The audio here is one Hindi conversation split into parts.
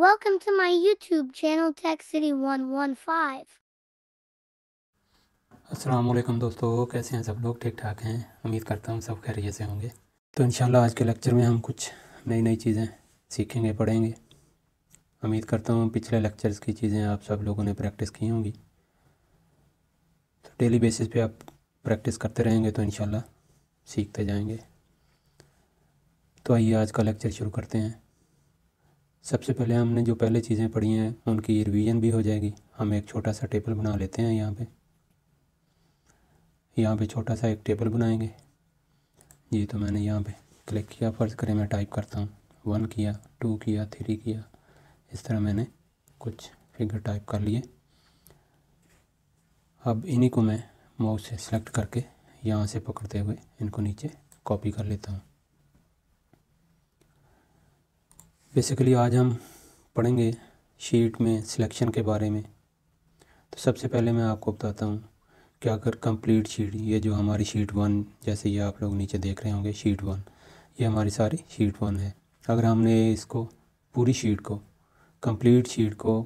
Welcome to my YouTube channel Tech अस्सलाम वालेकुम दोस्तों कैसे हैं सब लोग ठीक ठाक हैं उम्मीद करता हूँ सब खैरियत से होंगे तो इंशाल्लाह आज के लेक्चर में हम कुछ नई नई चीज़ें सीखेंगे पढ़ेंगे उम्मीद करता हूँ पिछले लेक्चर्स की चीज़ें आप सब लोगों ने प्रैक्टिस की होंगी तो डेली बेसिस पे आप प्रैक्टिस करते रहेंगे तो इंशाल्लाह सीखते जाएंगे तो आइए आज का लेक्चर शुरू करते हैं सबसे पहले हमने जो पहले चीज़ें पढ़ी हैं उनकी रिवीजन भी हो जाएगी हम एक छोटा सा टेबल बना लेते हैं यहाँ पे यहाँ पे छोटा सा एक टेबल बनाएंगे जी तो मैंने यहाँ पे क्लिक किया फ़र्ज़ करें मैं टाइप करता हूँ वन किया टू किया थ्री किया इस तरह मैंने कुछ फिगर टाइप कर लिए अब इन्हीं को मैं माउस से सेलेक्ट करके यहाँ से पकड़ते हुए इनको नीचे कॉपी कर लेता हूँ बेसिकली आज हम पढ़ेंगे शीट में सिलेक्शन के बारे में तो सबसे पहले मैं आपको बताता हूँ कि अगर कंप्लीट शीट ये जो हमारी शीट वन जैसे ये आप लोग नीचे देख रहे होंगे शीट वन ये हमारी सारी शीट वन है अगर हमने इसको पूरी शीट को कंप्लीट शीट को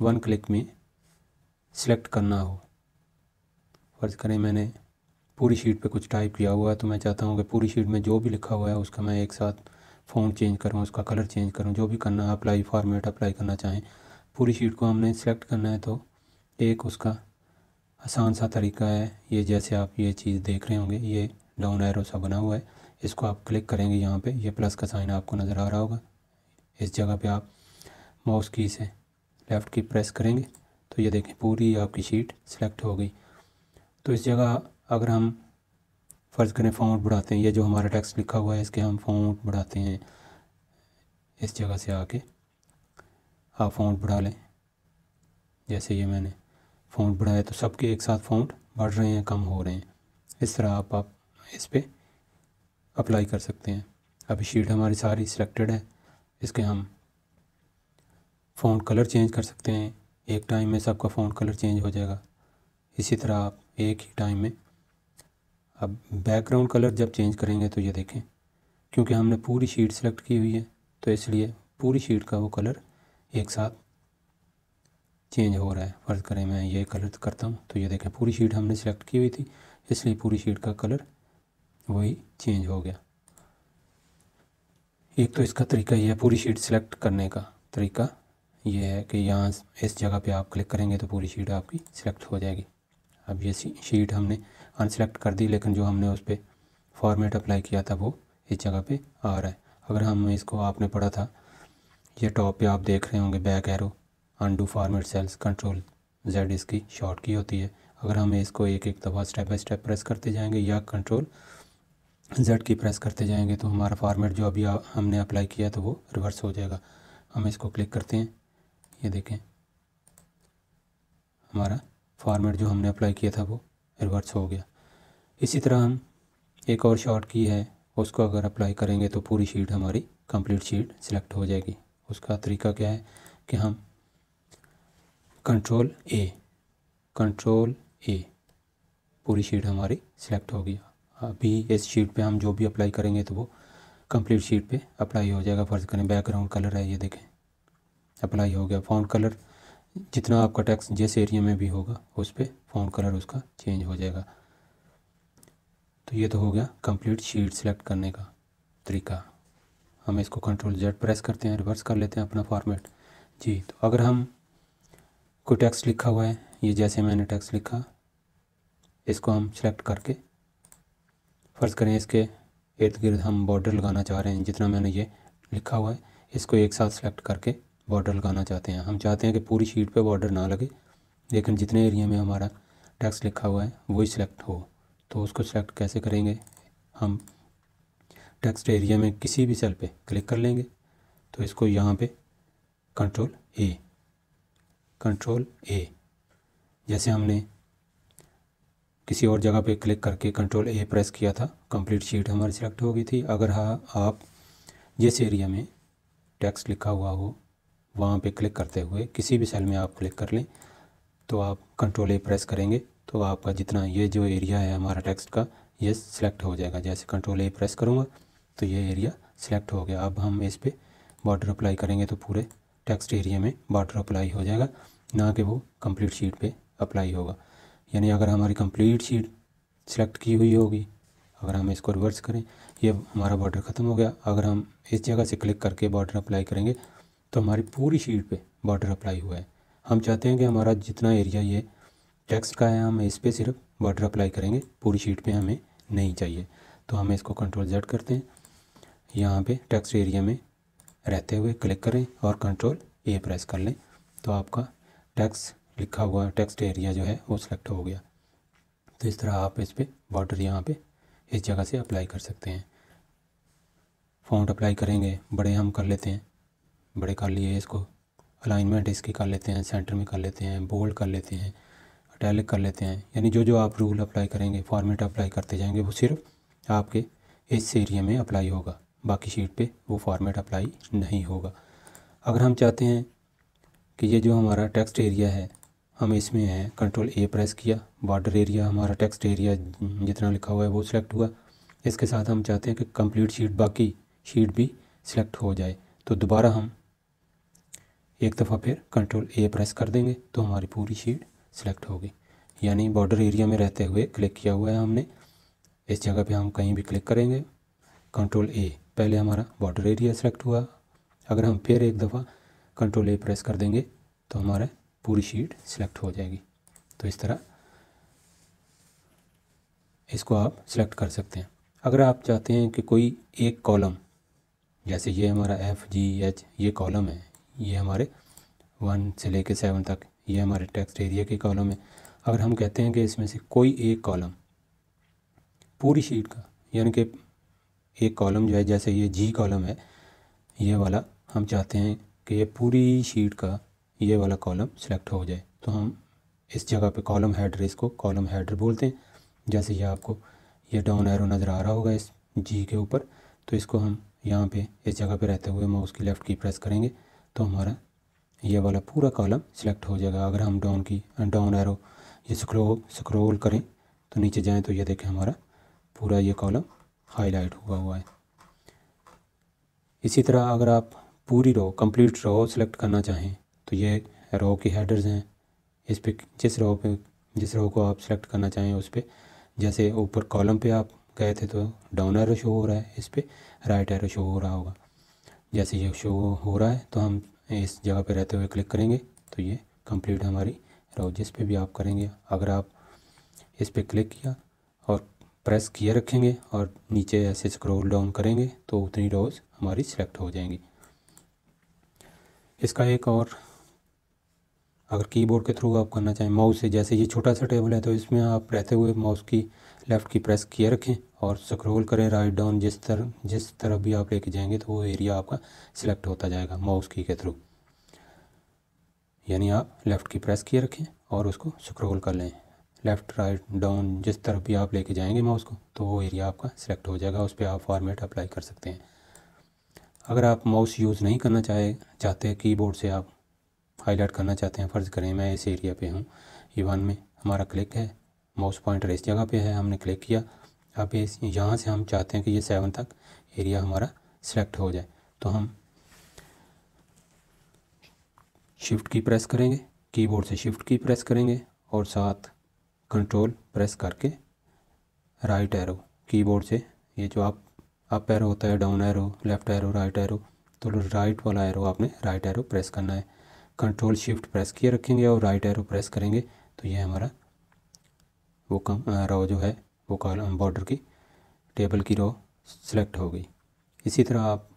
वन क्लिक में सिलेक्ट करना हो फर्ज करें मैंने पूरी शीट पे कुछ टाइप किया हुआ है तो मैं चाहता हूँ कि पूरी शीट में जो भी लिखा हुआ है उसका मैं एक साथ फॉन्ट चेंज करूँ उसका कलर चेंज करूँ जो भी करना अप्लाई फॉर्मेट अप्लाई करना चाहें पूरी शीट को हमने सेलेक्ट करना है तो एक उसका आसान सा तरीका है ये जैसे आप ये चीज़ देख रहे होंगे ये डाउन एरो सा बना हुआ है इसको आप क्लिक करेंगे यहाँ पे ये प्लस का साइन आपको नज़र आ रहा होगा इस जगह पे आप माउस की से लेफ़्ट की प्रेस करेंगे तो ये देखें पूरी आपकी शीट सेलेक्ट हो गई तो इस जगह अगर हम फ़र्ज़ करें फ़ॉन्ट बढ़ाते हैं ये जो हमारा टेक्स्ट लिखा हुआ है इसके हम फ़ॉन्ट बढ़ाते हैं इस जगह से आके आप फ़ॉन्ट बढ़ा लें जैसे ये मैंने फ़ॉन्ट बढ़ाया तो सबके एक साथ फ़ॉन्ट बढ़ रहे हैं कम हो रहे हैं इस तरह आप आप इस पर अप्लाई कर सकते हैं अभी शीट हमारी सारी सिलेक्टेड है इसके हम फ़ॉन्ट कलर चेंज कर सकते हैं एक टाइम में सबका फ़ॉन्ट कलर चेंज हो जाएगा इसी तरह आप एक ही टाइम में अब बैकग्राउंड कलर जब चेंज करेंगे तो ये देखें क्योंकि हमने पूरी शीट सेलेक्ट की हुई है तो इसलिए पूरी शीट का वो कलर एक साथ चेंज हो रहा है फ़र्ज़ करें मैं ये कलर करता हूँ तो ये देखें पूरी शीट हमने सेलेक्ट की हुई थी इसलिए पूरी शीट का कलर वही चेंज हो गया एक तो इसका तरीका यह है पूरी शीट सेलेक्ट करने का तरीका ये है कि यहाँ इस जगह पे आप क्लिक करेंगे तो पूरी शीट आपकी सेलेक्ट हो जाएगी अब ये शीट हमने अनसेलेक्ट कर दी लेकिन जो हमने उस पर फॉर्मेट अप्लाई किया था वो इस जगह पे आ रहा है अगर हम इसको आपने पढ़ा था ये टॉप पे आप देख रहे होंगे back arrow undo format cells control Z इसकी शॉर्ट की होती है अगर हम इसको एक एक दफ़ा स्टेप बाई स्टेप प्रेस करते जाएंगे या कंट्रोल जेड की प्रेस करते जाएंगे तो हमारा फॉर्मेट जो अभी हमने अप्लाई किया तो वो रिवर्स हो जाएगा हम इसको क्लिक करते हैं ये देखें हमारा फॉर्मेट जो हमने अप्लाई किया था वो रिवर्स हो गया इसी तरह हम एक और शॉर्ट की है उसको अगर अप्लाई करेंगे तो पूरी शीट हमारी कंप्लीट शीट सिलेक्ट हो जाएगी उसका तरीका क्या है कि हम कंट्रोल ए कंट्रोल ए पूरी शीट हमारी सिलेक्ट हो अभी इस शीट पे हम जो भी अप्लाई करेंगे तो वो कंप्लीट शीट पे अप्लाई हो जाएगा फर्ज करें बैकग्राउंड कलर है ये देखें अप्लाई हो गया फ़ॉन्ट कलर जितना आपका टैक्स जिस एरिया में भी होगा उस पर फ़ॉन्ट कलर उसका चेंज हो जाएगा तो ये तो हो गया कंप्लीट शीट सेलेक्ट करने का तरीका हम इसको कंट्रोल जेड प्रेस करते हैं रिवर्स कर लेते हैं अपना फॉर्मेट जी तो अगर हम कोई टैक्स लिखा हुआ है ये जैसे मैंने टैक्स लिखा इसको हम सेलेक्ट करके फ़र्ज़ करें इसके इर्द गिर्द हम बॉर्डर लगाना चाह रहे हैं जितना मैंने ये लिखा हुआ है इसको एक साथ सेलेक्ट करके बॉर्डर लगाना चाहते हैं हम चाहते हैं कि पूरी शीट पे बॉर्डर ना लगे लेकिन जितने एरिया में हमारा टेक्स्ट लिखा हुआ है वही सिलेक्ट हो तो उसको सिलेक्ट कैसे करेंगे हम टेक्स्ट एरिया में किसी भी सेल पे क्लिक कर लेंगे तो इसको यहाँ पे कंट्रोल ए कंट्रोल ए जैसे हमने किसी और जगह पे क्लिक करके कंट्रोल ए प्रेस किया था कंप्लीट शीट हमारी सिलेक्ट हो गई थी अगर हाँ आप जिस एरिया में टैक्स लिखा हुआ हो वहाँ पे क्लिक करते हुए किसी भी सेल में आप क्लिक कर लें तो आप कंट्रोल ए प्रेस करेंगे तो आपका जितना ये जो एरिया है हमारा टेक्स्ट का ये सिलेक्ट हो जाएगा जैसे कंट्रोल ए प्रेस करूँगा तो ये एरिया सिलेक्ट हो गया अब हम इस पर बॉर्डर अप्लाई करेंगे तो पूरे टेक्स्ट एरिया में बॉर्डर अप्लाई हो जाएगा ना कि वो कंप्लीट शीट पे अप्लाई होगा यानी अगर हमारी कंप्लीट शीट सिलेक्ट की हुई होगी अगर हम इसको रिवर्स करें ये हमारा बॉर्डर ख़त्म हो गया अगर हम इस जगह से क्लिक करके बॉर्डर अप्लाई करेंगे तो हमारी पूरी शीट पे बॉर्डर अप्लाई हुआ है हम चाहते हैं कि हमारा जितना एरिया ये टेक्स्ट का है हम इस पर सिर्फ बॉर्डर अप्लाई करेंगे पूरी शीट पे हमें नहीं चाहिए तो हमें इसको कंट्रोल जेड करते हैं यहाँ पे टेक्स्ट एरिया में रहते हुए क्लिक करें और कंट्रोल ए प्रेस कर लें तो आपका टैक्स लिखा हुआ टेक्स्ट एरिया जो है वो सिलेक्ट हो गया तो इस तरह आप इस पर बॉर्डर यहाँ पर इस जगह से अप्लाई कर सकते हैं फ़ॉन्ट अप्लाई करेंगे बड़े हम कर लेते हैं बड़े कर लिए इसको अलाइनमेंट इसकी कर लेते हैं सेंटर में कर लेते हैं बोल्ड कर लेते हैं अटैलिक कर लेते हैं यानी जो जो आप रूल अप्लाई करेंगे फॉर्मेट अप्लाई करते जाएंगे वो सिर्फ आपके इस एरिया में अप्लाई होगा बाकी शीट पे वो फॉर्मेट अप्लाई नहीं होगा अगर हम चाहते हैं कि ये जो हमारा टेक्स्ट एरिया है हम इसमें हैं कंट्रोल ए प्रेस किया बॉर्डर एरिया हमारा टेक्स्ट एरिया जितना लिखा हुआ है वो सिलेक्ट हुआ इसके साथ हम चाहते हैं कि कंप्लीट शीट बाकी शीट भी सिलेक्ट हो जाए तो दोबारा हम एक दफ़ा फिर कंट्रोल ए प्रेस कर देंगे तो हमारी पूरी शीट सेलेक्ट होगी यानी बॉर्डर एरिया में रहते हुए क्लिक किया हुआ है हमने इस जगह पे हम कहीं भी क्लिक करेंगे कंट्रोल ए पहले हमारा बॉर्डर एरिया सेलेक्ट हुआ अगर हम फिर एक दफ़ा कंट्रोल ए प्रेस कर देंगे तो हमारा पूरी शीट सेलेक्ट हो जाएगी तो इस तरह इसको आप सेलेक्ट कर सकते हैं अगर आप चाहते हैं कि कोई एक कॉलम जैसे ये हमारा एफ जी एच ये कॉलम है ये हमारे वन से लेके सेवन तक ये हमारे टेक्स्ट एरिया के कॉलम है अगर हम कहते हैं कि इसमें से कोई एक कॉलम पूरी शीट का यानी कि एक कॉलम जो है जैसे ये जी कॉलम है ये वाला हम चाहते हैं कि ये पूरी शीट का ये वाला कॉलम सेलेक्ट हो जाए तो हम इस जगह पे कॉलम हेडर इसको कॉलम हेडर बोलते हैं जैसे ये आपको ये डाउन एरो नज़र आ रहा होगा इस जी के ऊपर तो इसको हम यहाँ पे इस जगह पे रहते हुए माउस की लेफ़्ट की प्रेस करेंगे तो हमारा ये वाला पूरा कॉलम सिलेक्ट हो जाएगा अगर हम डाउन की डाउन एरो ये स्क्रो स्क्रोल करें तो नीचे जाएं तो ये देखें हमारा पूरा ये कॉलम हाईलाइट हुआ हुआ है इसी तरह अगर आप पूरी रो कंप्लीट रो सेलेक्ट करना चाहें तो ये रो के हेडर्स हैं इस पर जिस रो पे जिस रो को आप सेलेक्ट करना चाहें उस पर जैसे ऊपर कॉलम पे आप गए थे तो डाउन एरो शो हो रहा है इस पर राइट एरो शो हो रहा होगा जैसे ये शो हो रहा है तो हम इस जगह पे रहते हुए क्लिक करेंगे तो ये कंप्लीट हमारी रहो जिस पर भी आप करेंगे अगर आप इस पर क्लिक किया और प्रेस किए रखेंगे और नीचे ऐसे स्क्रॉल डाउन करेंगे तो उतनी रोज़ हमारी सिलेक्ट हो जाएंगी इसका एक और अगर कीबोर्ड के थ्रू आप करना चाहें माउस से जैसे ये छोटा सा टेबल है तो इसमें आप रहते हुए माउस की लेफ़्ट की प्रेस किए रखें और स्क्रॉल करें राइट डाउन जिस तरह जिस तरफ भी आप लेके जाएंगे तो वो एरिया आपका सिलेक्ट होता जाएगा माउस की के थ्रू यानी आप लेफ़्ट की प्रेस किए रखें और उसको स्क्रॉल कर लें लेफ़्ट राइट डाउन जिस तरफ भी आप लेके जाएंगे माउस को तो वो एरिया आपका सिलेक्ट हो जाएगा उस पर आप फॉर्मेट अप्लाई कर सकते हैं अगर आप माउस यूज़ नहीं करना चाहे चाहते कीबोर्ड से आप हाईलाइट करना चाहते हैं फ़र्ज़ करें मैं इस एरिया पे हूँ ई वन में हमारा क्लिक है माउस पॉइंटर इस जगह पे है हमने क्लिक किया अब इस यहाँ से हम चाहते हैं कि ये सेवन तक एरिया हमारा सेलेक्ट हो जाए तो हम शिफ्ट की प्रेस करेंगे कीबोर्ड से शिफ्ट की प्रेस करेंगे और साथ कंट्रोल प्रेस करके राइट एरो कीबोर्ड से ये जो आप अप एरो होता है down arrow left arrow right arrow तो राइट वाला एरो आपने राइट एरो प्रेस करना है कंट्रोल शिफ्ट प्रेस किए रखेंगे और राइट एरो प्रेस करेंगे तो ये हमारा वो कम रो जो है वो कॉलम बॉर्डर की टेबल की रो सिलेक्ट हो गई इसी तरह आप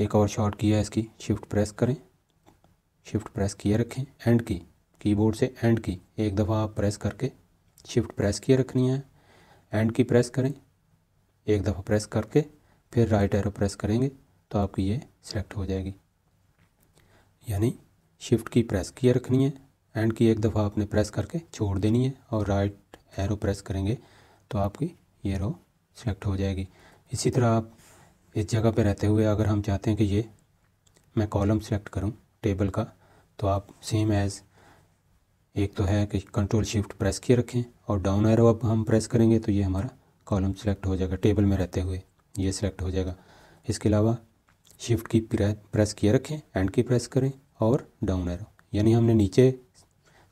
एक और शॉर्ट की है इसकी शिफ्ट प्रेस करें शिफ्ट प्रेस किए रखें एंड की कीबोर्ड से एंड की एक दफ़ा आप प्रेस करके शिफ्ट प्रेस किए रखनी है एंड की प्रेस करें एक दफ़ा प्रेस करके फिर राइट एरो प्रेस करेंगे तो आपकी ये सिलेक्ट हो जाएगी यानी शिफ्ट की प्रेस किए रखनी है एंड की एक दफ़ा आपने प्रेस करके छोड़ देनी है और राइट एरो प्रेस करेंगे तो आपकी ये रो सेलेक्ट हो जाएगी इसी तरह आप इस जगह पे रहते हुए अगर हम चाहते हैं कि ये मैं कॉलम सेलेक्ट करूं टेबल का तो आप सेम एज़ एक तो है कि कंट्रोल शिफ्ट प्रेस किए रखें और डाउन एरो अब हम प्रेस करेंगे तो ये हमारा कॉलम सेलेक्ट हो जाएगा टेबल में रहते हुए ये सिलेक्ट हो जाएगा इसके अलावा शिफ्ट की प्रेस किए रखें एंड की प्रेस करें और डाउन एरो यानी हमने नीचे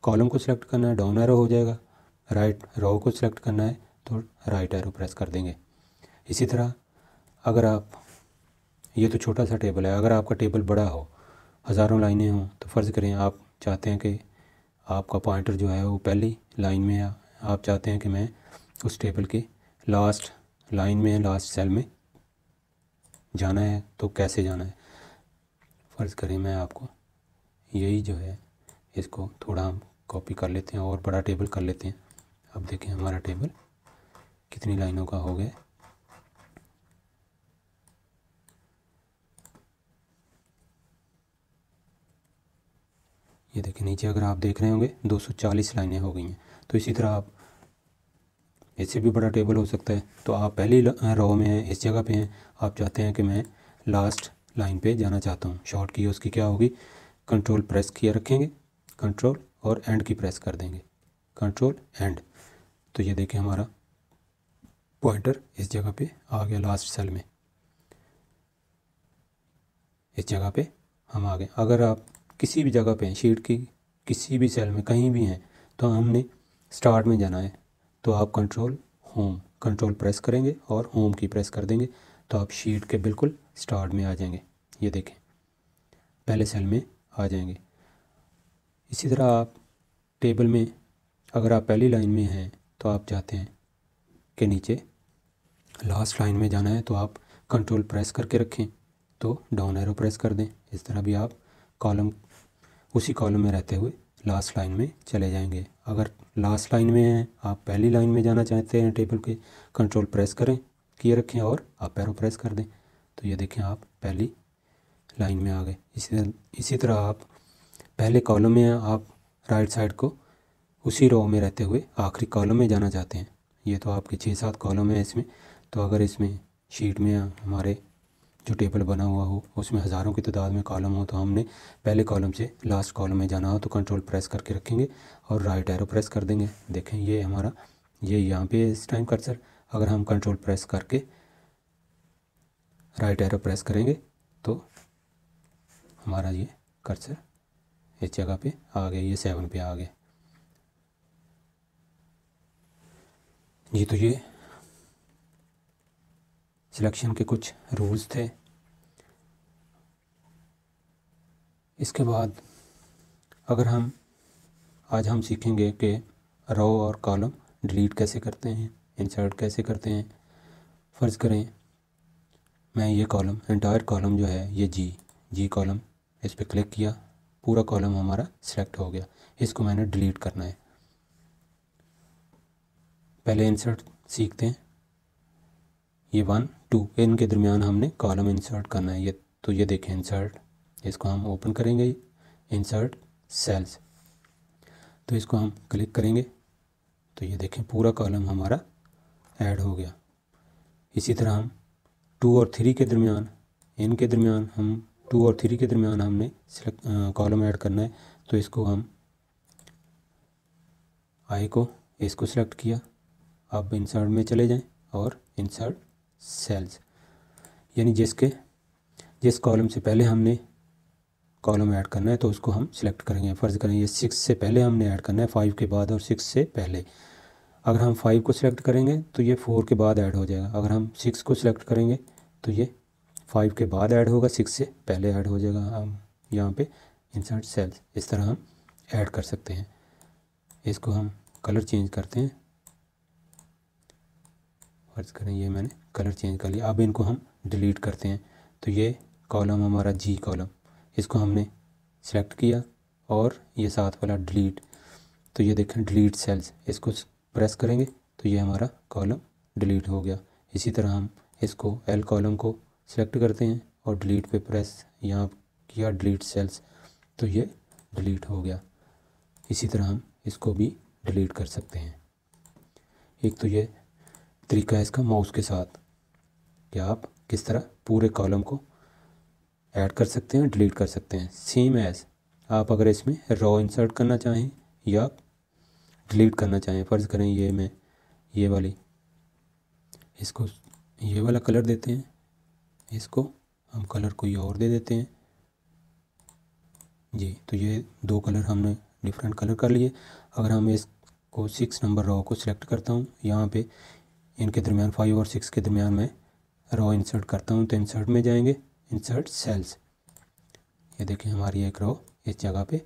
कॉलम को सिलेक्ट करना है डाउन एरो हो जाएगा राइट रो को सिलेक्ट करना है तो राइट एरो प्रेस कर देंगे इसी तरह अगर आप ये तो छोटा सा टेबल है अगर आपका टेबल बड़ा हो हज़ारों लाइनें हों तो फ़र्ज़ करें आप चाहते हैं कि आपका पॉइंटर जो है वो पहली लाइन में है आप चाहते हैं कि मैं उस टेबल के लास्ट लाइन में लास्ट सेल में जाना है तो कैसे जाना है फ़र्ज़ करें मैं आपको यही जो है इसको थोड़ा हम कॉपी कर लेते हैं और बड़ा टेबल कर लेते हैं अब देखें हमारा टेबल कितनी लाइनों का हो गया ये देखें नीचे अगर आप देख रहे होंगे 240 लाइनें हो गई हैं तो इसी तरह आप इससे भी बड़ा टेबल हो सकता है तो आप पहली रो में हैं इस जगह पे हैं आप चाहते हैं कि मैं लास्ट लाइन पे जाना चाहता हूँ शॉर्ट की उसकी क्या होगी कंट्रोल प्रेस किया रखेंगे कंट्रोल और एंड की प्रेस कर देंगे कंट्रोल एंड तो ये देखें हमारा पॉइंटर इस जगह पे आ गया लास्ट सेल में इस जगह पे हम आ गए अगर आप किसी भी जगह पे शीट की किसी भी सेल में कहीं भी हैं तो हमने स्टार्ट में जाना है तो आप कंट्रोल होम कंट्रोल प्रेस करेंगे और होम की प्रेस कर देंगे तो आप शीट के बिल्कुल स्टार्ट में आ जाएंगे ये देखें पहले सेल में आ जाएंगे इसी तरह आप टेबल में अगर आप पहली लाइन में हैं तो आप जाते हैं के नीचे लास्ट लाइन में जाना है तो आप कंट्रोल प्रेस करके रखें तो डाउन एरो प्रेस कर दें इस तरह भी आप कॉलम उसी कॉलम में रहते हुए लास्ट लाइन में चले जाएंगे अगर लास्ट लाइन में हैं आप पहली लाइन में जाना चाहते हैं टेबल के कंट्रोल प्रेस करें किए रखें और आप एरो प्रेस कर दें तो ये देखें आप पहली लाइन में आ गए इसी इसी तरह आप पहले कॉलम में आप राइट साइड को उसी रो में रहते हुए आखिरी कॉलम में जाना चाहते हैं ये तो आपके छः सात कॉलम है इसमें तो अगर इसमें शीट में हमारे जो टेबल बना हुआ हो उसमें हज़ारों की तादाद में कॉलम हो तो हमने पहले कॉलम से लास्ट कॉलम में जाना हो तो कंट्रोल प्रेस करके रखेंगे और राइट एरो प्रेस कर देंगे देखें ये हमारा ये यहाँ पे इस टाइम कर्सर अगर हम कंट्रोल प्रेस करके राइट एरो प्रेस करेंगे तो हमारा ये कर्सर इस जगह पे आ गए ये सेवन पे आ गए जी तो ये सिलेक्शन के कुछ रूल्स थे इसके बाद अगर हम आज हम सीखेंगे कि रो और कॉलम डिलीट कैसे करते हैं इंसर्ट कैसे करते हैं फ़र्ज़ करें मैं ये कॉलम इंटायर कॉलम जो है ये जी जी कॉलम इस पर क्लिक किया पूरा कॉलम हमारा सिलेक्ट हो गया इसको मैंने डिलीट करना है पहले इंसर्ट सीखते हैं ये वन टू इनके दरमियान हमने कॉलम इंसर्ट करना है ये तो ये देखें इंसर्ट इसको हम ओपन करेंगे इंसर्ट सेल्स तो इसको हम क्लिक करेंगे तो ये देखें पूरा कॉलम हमारा ऐड हो गया इसी तरह हम टू और थ्री के दरमियान इनके दरमियान हम टू और थ्री के दरमियान हमने सिलेक्ट कॉलम ऐड करना है तो इसको हम आई को इसको सिलेक्ट किया अब इंसर्ट में चले जाएं और इंसर्ट सेल्स यानी जिसके जिस कॉलम से पहले हमने कॉलम ऐड करना है तो उसको हम सिलेक्ट करेंगे फ़र्ज़ करेंगे सिक्स से पहले हमने ऐड करना है फाइव के बाद और सिक्स से पहले अगर हम फाइव को सिलेक्ट करेंगे तो ये फोर के बाद ऐड हो जाएगा अगर हम सिक्स को सिलेक्ट करेंगे तो ये फाइव के बाद ऐड होगा सिक्स से पहले ऐड हो जाएगा हम um, यहाँ पे इंसर्ट सेल्स इस तरह हम ऐड कर सकते हैं इसको हम कलर चेंज करते हैं फर्ज करें ये मैंने कलर चेंज कर लिया अब इनको हम डिलीट करते हैं तो ये कॉलम हमारा जी कॉलम इसको हमने सेलेक्ट किया और ये साथ वाला डिलीट तो ये देखें डिलीट सेल्स इसको प्रेस करेंगे तो ये हमारा कॉलम डिलीट हो गया इसी तरह हम इसको एल कॉलम को सेलेक्ट करते हैं और डिलीट पे प्रेस यहाँ किया डिलीट सेल्स तो ये डिलीट हो गया इसी तरह हम इसको भी डिलीट कर सकते हैं एक तो ये तरीका है इसका माउस के साथ कि आप किस तरह पूरे कॉलम को ऐड कर सकते हैं डिलीट कर सकते हैं सेम एज़ आप अगर इसमें रॉ इंसर्ट करना चाहें या डिलीट करना चाहें फ़र्ज़ करें ये मैं ये वाली इसको ये वाला कलर देते हैं इसको हम कलर कोई और दे देते हैं जी तो ये दो कलर हमने डिफरेंट कलर कर लिए अगर हम इसको सिक्स नंबर रॉ को सिलेक्ट करता हूँ यहाँ पे इनके दरमियान फाइव और सिक्स के दरमियान मैं रॉ इंसर्ट करता हूँ तो इंसर्ट में जाएंगे इंसर्ट सेल्स ये देखें हमारी एक रॉ इस जगह पे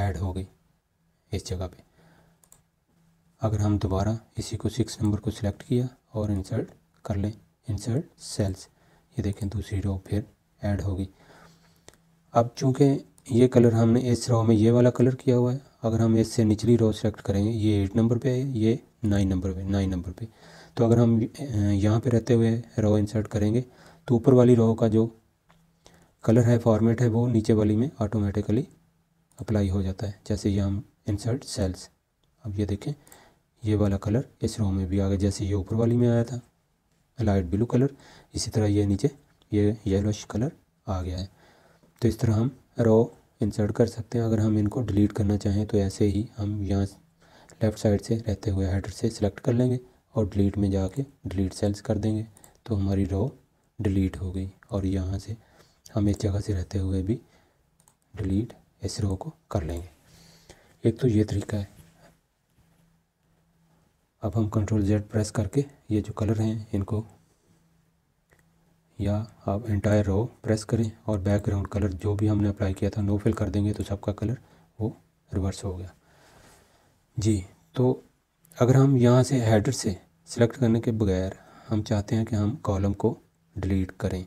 ऐड हो गई इस जगह पे अगर हम दोबारा इसी को सिक्स नंबर को सिलेक्ट किया और इंसर्ट कर लें इंसर्ट सेल्स ये देखें दूसरी रो फिर ऐड होगी अब चूँकि ये कलर हमने इस रो में ये वाला कलर किया हुआ है अगर हम इससे निचली रो सेलेक्ट करेंगे ये एट नंबर पे है ये नाइन नंबर पे नाइन नंबर पे तो अगर हम यहाँ पे रहते हुए रो इंसर्ट करेंगे तो ऊपर वाली रो का जो कलर है फॉर्मेट है वो नीचे वाली में ऑटोमेटिकली अप्लाई हो जाता है जैसे ये हम इंसर्ट सेल्स अब ये देखें ये वाला कलर इस रो में भी आ गया जैसे ये ऊपर वाली में आया था लाइट ब्लू कलर इसी तरह ये नीचे ये येलोश कलर आ गया है तो इस तरह हम रो इंसर्ट कर सकते हैं अगर हम इनको डिलीट करना चाहें तो ऐसे ही हम यहाँ लेफ़्ट साइड से रहते हुए हेडर से सिलेक्ट कर लेंगे और डिलीट में जाके डिलीट सेल्स कर देंगे तो हमारी रो डिलीट हो गई और यहाँ से हम इस जगह से रहते हुए भी डिलीट इस रो को कर लेंगे एक तो ये तरीका है अब हम कंट्रोल जेड प्रेस करके ये जो कलर हैं इनको या आप इंटायर रो प्रेस करें और बैकग्राउंड कलर जो भी हमने अप्लाई किया था नो फिल कर देंगे तो सबका कलर वो रिवर्स हो गया जी तो अगर हम यहाँ से हेडर से सिलेक्ट करने के बगैर हम चाहते हैं कि हम कॉलम को डिलीट करें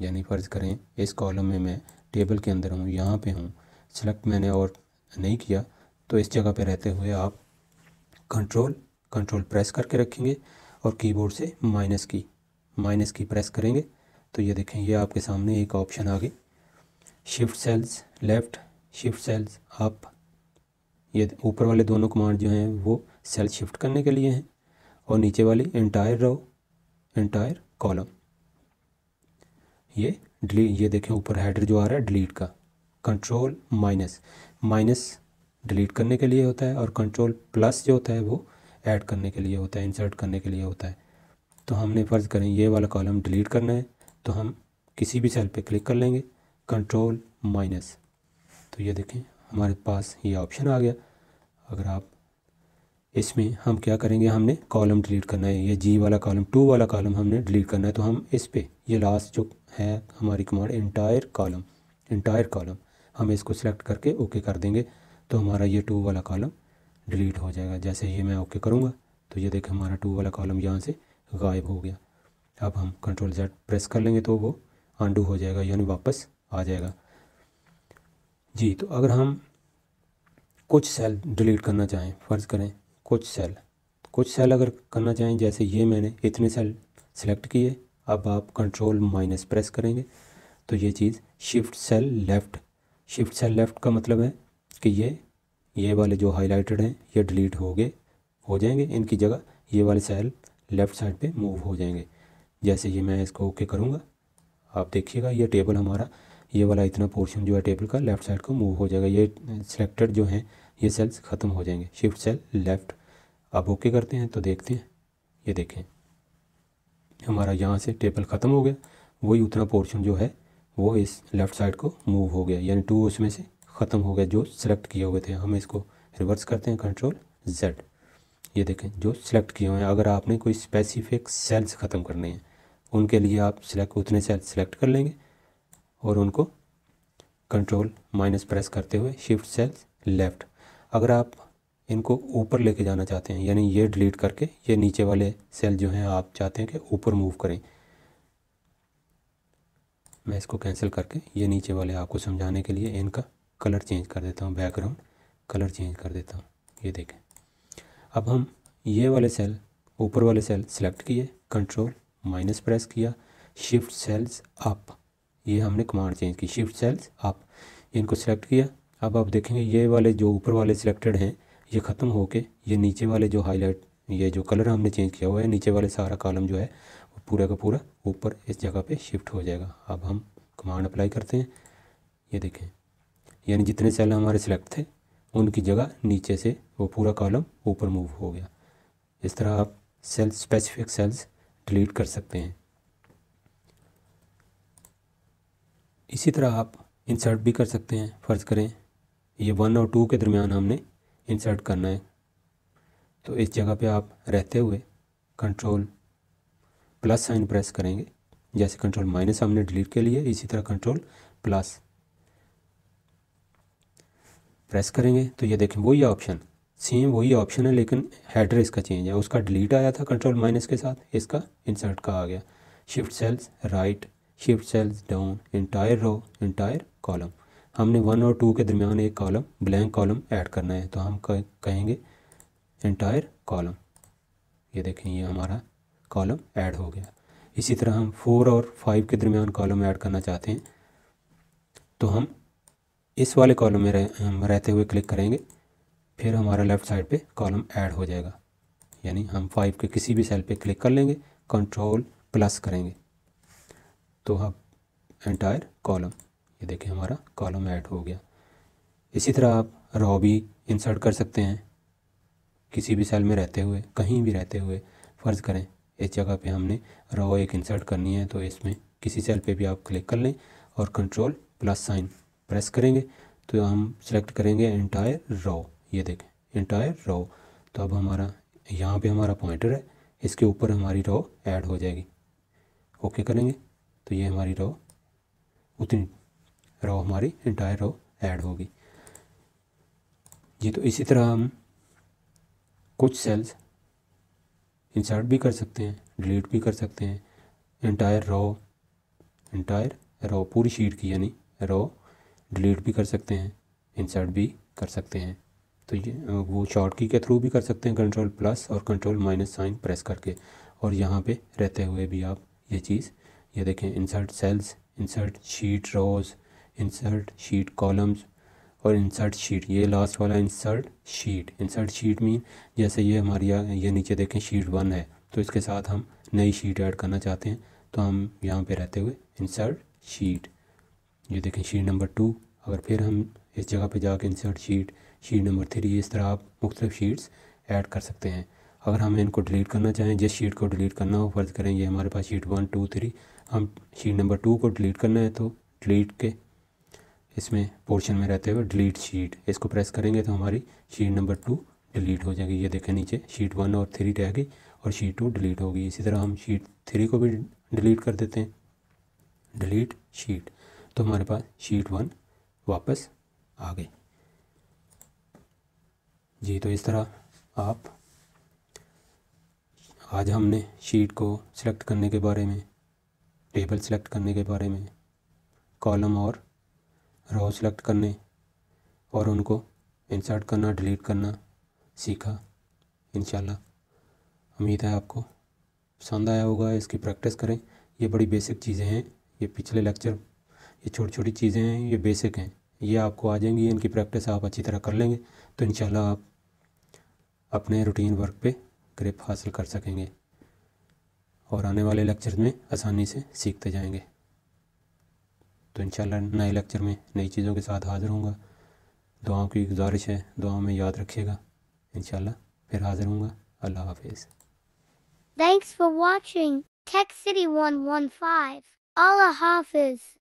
यानी फ़र्ज़ करें इस कॉलम में मैं टेबल के अंदर हूँ यहाँ पे हूँ सिलेक्ट मैंने और नहीं किया तो इस जगह पे रहते हुए आप कंट्रोल कंट्रोल प्रेस करके रखेंगे और कीबोर्ड से माइनस की माइनस की प्रेस करेंगे तो ये देखें ये आपके सामने एक ऑप्शन आ गई shift cells left shift cells up ये ऊपर वाले दोनों कमांड जो हैं वो सेल शिफ्ट करने के लिए हैं और नीचे वाली एंटायर रो एंटायर कॉलम ये डिलीट ये देखें ऊपर हेडर जो आ रहा है डिलीट का कंट्रोल माइनस माइनस डिलीट करने के लिए होता है और कंट्रोल प्लस जो होता है वो ऐड करने के लिए होता है इंसर्ट करने के लिए होता है तो हमने फ़र्ज़ करें ये वाला कॉलम डिलीट करना है तो हम किसी भी सेल पे क्लिक कर लेंगे कंट्रोल माइनस तो ये देखें हमारे पास ये ऑप्शन आ गया अगर आप इसमें हम क्या करेंगे हमने कॉलम डिलीट करना है ये जी वाला कॉलम टू वाला कॉलम हमने डिलीट करना है तो हम इस पर ये लास्ट जो है हमारी command entire column entire column हम इसको सेलेक्ट करके ओके कर देंगे तो हमारा ये टू वाला कॉलम डिलीट हो जाएगा जैसे ही मैं ओके करूँगा तो ये देखें हमारा टू वाला कॉलम यहाँ से गायब हो गया अब हम कंट्रोल जेड प्रेस कर लेंगे तो वो अंडू हो जाएगा यानी वापस आ जाएगा जी तो अगर हम कुछ सेल डिलीट करना चाहें फ़र्ज़ करें कुछ सेल कुछ सेल अगर करना चाहें जैसे ये मैंने इतने सेल सेलेक्ट किए अब आप कंट्रोल माइनस प्रेस करेंगे तो ये चीज़ shift cell left shift cell left का मतलब है कि ये ये वाले जो हाईलाइटेड हैं ये डिलीट हो गए हो जाएंगे इनकी जगह ये वाले सेल लेफ़्ट साइड पे मूव हो जाएंगे जैसे ये मैं इसको ओके करूँगा आप देखिएगा ये टेबल हमारा ये वाला इतना पोर्शन जो है टेबल का लेफ़्ट साइड को मूव हो जाएगा ये सिलेक्टेड जो हैं ये सेल्स ख़त्म हो जाएंगे शिफ्ट सेल लेफ़्ट आप ओके करते हैं तो देखते हैं ये देखें हमारा यहाँ से टेबल ख़त्म हो गया वही उतना पोर्शन जो है वो इस लेफ़्ट साइड को मूव हो गया यानी टू उसमें से ख़त्म हो गया जो सिलेक्ट किए हुए थे हम इसको रिवर्स करते हैं कंट्रोल जेड ये देखें जो सिलेक्ट किए हुए हैं अगर आपने कोई स्पेसिफिक सेल्स ख़त्म करने हैं उनके लिए आप सिलेक्ट उतने सेल सिलेक्ट कर लेंगे और उनको कंट्रोल माइनस प्रेस करते हुए शिफ्ट सेल्स लेफ़्ट अगर आप इनको ऊपर लेके जाना चाहते हैं यानी ये डिलीट करके ये नीचे वाले सेल जो हैं आप चाहते हैं कि ऊपर मूव करें मैं इसको कैंसिल करके ये नीचे वाले आपको समझाने के लिए इनका कलर चेंज कर देता हूँ बैकग्राउंड कलर चेंज कर देता हूँ ये देखें अब हम ये वाले सेल ऊपर वाले सेल सेलेक्ट किए कंट्रोल माइनस प्रेस किया शिफ्ट सेल्स अप ये हमने कमांड चेंज की शिफ्ट सेल्स अप इनको सेलेक्ट किया अब आप देखेंगे ये वाले जो ऊपर वाले सिलेक्टेड हैं ये ख़त्म होके ये नीचे वाले जो हाईलाइट ये जो कलर हमने चेंज किया हुआ है नीचे वाले सारा कॉलम जो है वो पूरा का पूरा ऊपर इस जगह पे शिफ्ट हो जाएगा अब हम कमांड अप्लाई करते हैं ये देखें यानी जितने सेल हमारे सिलेक्ट थे उनकी जगह नीचे से वो पूरा कॉलम ऊपर मूव हो गया इस तरह आप सेल स्पेसिफिक सेल्स डिलीट कर सकते हैं इसी तरह आप इंसर्ट भी कर सकते हैं फ़र्ज़ करें ये वन और टू के दरमियान हमने इंसर्ट करना है तो इस जगह पे आप रहते हुए कंट्रोल प्लस साइन प्रेस करेंगे जैसे कंट्रोल माइनस हमने डिलीट के लिए इसी तरह कंट्रोल प्लस प्रेस करेंगे तो ये देखें वही ऑप्शन सेम वही ऑप्शन है लेकिन हेडर इसका चेंज है उसका डिलीट आया था कंट्रोल माइनस के साथ इसका इंसर्ट का आ गया shift cells right shift cells down entire row entire column हमने वन और टू के दरमियान एक कॉलम ब्लैंक कॉलम ऐड करना है तो हम कहेंगे इंटायर कॉलम ये देखें ये हमारा कॉलम ऐड हो गया इसी तरह हम फोर और फाइव के दरमियान कॉलम ऐड करना चाहते हैं तो हम इस वाले कॉलम में रह, रहते हुए क्लिक करेंगे फिर हमारा लेफ़्ट साइड पे कॉलम ऐड हो जाएगा यानी हम फाइव के किसी भी सेल पे क्लिक कर लेंगे कंट्रोल प्लस करेंगे तो अब एंटायर कॉलम ये देखें हमारा कॉलम ऐड हो गया इसी तरह आप रॉ भी इंसर्ट कर सकते हैं किसी भी सेल में रहते हुए कहीं भी रहते हुए फ़र्ज़ करें इस जगह पे हमने रॉ एक इंसर्ट करनी है तो इसमें किसी सेल पे भी आप क्लिक कर लें और कंट्रोल प्लस साइन प्रेस करेंगे तो हम सेलेक्ट करेंगे एंटायर रॉ ये देखें एंटायर रॉ तो अब हमारा यहाँ पे हमारा पॉइंटर है इसके ऊपर हमारी रॉ ऐड हो जाएगी ओके करेंगे तो ये हमारी रॉ उतनी रॉ हमारी एंटायर रॉ ऐड होगी जी तो इसी तरह हम कुछ सेल्स इंसर्ट भी कर सकते हैं डिलीट भी कर सकते हैं एंटायर रॉ एंटायर रॉ पूरी शीट की यानी रॉ डिलीट भी कर सकते हैं इंसर्ट भी कर सकते हैं तो ये वो शॉर्ट की के थ्रू भी कर सकते हैं कंट्रोल प्लस और कंट्रोल माइनस साइन प्रेस करके और यहाँ पे रहते हुए भी आप ये चीज़ ये देखें insert cells insert sheet rows insert sheet columns और इंसर्ट शीट ये लास्ट वाला insert sheet insert sheet mean जैसे ये हमारी ये नीचे देखें शीट वन है तो इसके साथ हम नई शीट ऐड करना चाहते हैं तो हम यहाँ पे रहते हुए इंसर्ट शीट ये देखें शीट नंबर टू अगर फिर हम इस जगह पे जाके insert sheet sheet number three इस तरह आप मुख्तलिफ शीट्स ऐड कर सकते हैं अगर हम इनको डिलीट करना चाहें जिस शीट को डिलीट करना हो फर्ज करेंगे हमारे पास शीट वन टू थ्री हम शीट नंबर टू को डिलीट करना है तो डिलीट के इसमें पोर्शन में रहते हुए डिलीट शीट इसको प्रेस करेंगे तो हमारी शीट नंबर टू डिलीट हो जाएगी ये देखें नीचे शीट वन और थ्री रह गई और शीट टू डिलीट होगी इसी तरह हम शीट थ्री को भी डिलीट कर देते हैं डिलीट शीट तो हमारे पास शीट वन वापस आ गई जी तो इस तरह आप आज हमने शीट को सिलेक्ट करने के बारे में टेबल सिलेक्ट करने के बारे में कॉलम और रो सिलेक्ट करने और उनको इंसर्ट करना डिलीट करना सीखा इन उम्मीद है आपको पसंद आया होगा इसकी प्रैक्टिस करें ये बड़ी बेसिक चीज़ें हैं ये पिछले लेक्चर ये छोटी छोटी चीज़ें हैं ये बेसिक हैं ये आपको आ जाएंगी इनकी प्रैक्टिस आप अच्छी तरह कर लेंगे तो इन आप अपने रूटीन वर्क पे ग्रिप हासिल कर सकेंगे और आने वाले लेक्चर में आसानी से सीखते जाएंगे तो इन नए लेक्चर में नई चीज़ों के साथ हाज़िर होंगे दुआओं की गुजारिश है दुआओं में याद रखिएगा इन फिर हाज़िर होंगे अल्लाह हाफिज़ Thanks for watching Tech City 115. Allah Hafiz.